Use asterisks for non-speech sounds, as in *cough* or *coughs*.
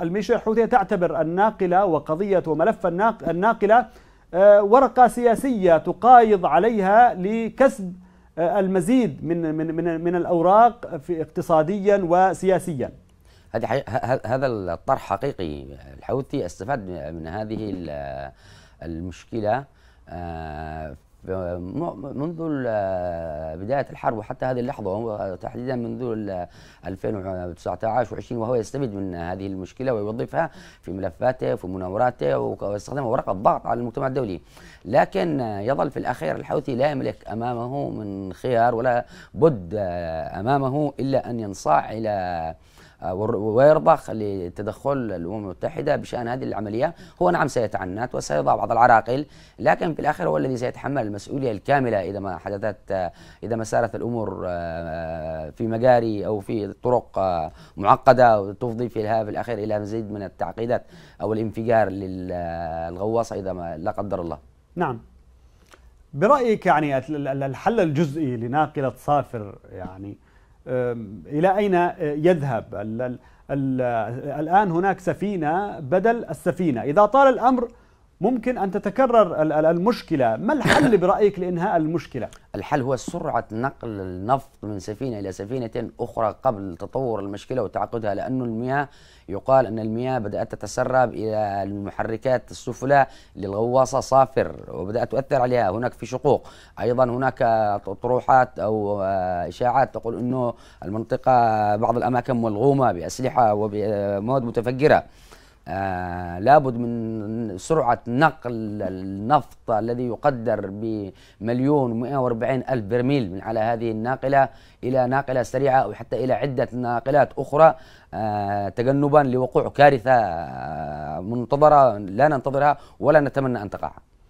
الميليشيا الحوثية تعتبر الناقلة وقضية وملف الناقلة آه، ورقة سياسية تقايض عليها لكسب آه، المزيد من من من, من الاوراق في اقتصاديا وسياسيا. هذه هذا الطرح حقيقي الحوثي استفاد من هذه المشكله آه، منذ بداية الحرب وحتى هذه اللحظة تحديدا منذ 2019 و20 وهو يستفيد من هذه المشكلة ويوظفها في ملفاته وفي مناوراته ويستخدمها ورقة ضغط على المجتمع الدولي لكن يظل في الأخير الحوثي لا يملك أمامه من خيار ولا بد أمامه إلا أن ينصاع إلى آه، ويرضى لتدخل الامم المتحده بشان هذه العمليه هو نعم سيتعنت وسيضع بعض العراقيل لكن في الاخر هو الذي سيتحمل المسؤوليه الكامله اذا ما حدثت آه، اذا ما سارت الامور آه، في مجاري او في طرق معقده وتفضي فيها في الاخير الى مزيد من التعقيدات او الانفجار للغواصه اذا ما لا قدر الله. نعم. برايك يعني الحل الجزئي لناقله صافر يعني إلى أين أه، يذهب الآن هناك سفينة بدل السفينة إذا طال الأمر ممكن أن تتكرر المشكلة ما الحل *coughs* برأيك لإنهاء المشكلة؟ الحل هو سرعة نقل النفط من سفينة إلى سفينة أخرى قبل تطور المشكلة وتعقدها لأن المياه يقال أن المياه بدأت تتسرب إلى المحركات السفلى للغواصة صافر وبدأت تؤثر عليها هناك في شقوق أيضا هناك طروحات أو آه، إشاعات تقول أنه المنطقة بعض الأماكن ملغومة بأسلحة وبمواد متفجرة آه لابد من سرعة نقل النفط الذي يقدر بمليون ومئة واربعين ألف برميل من على هذه الناقلة إلى ناقلة سريعة أو حتى إلى عدة ناقلات أخرى آه تجنبا لوقوع كارثة آه منتظرة لا ننتظرها ولا نتمنى أن تقع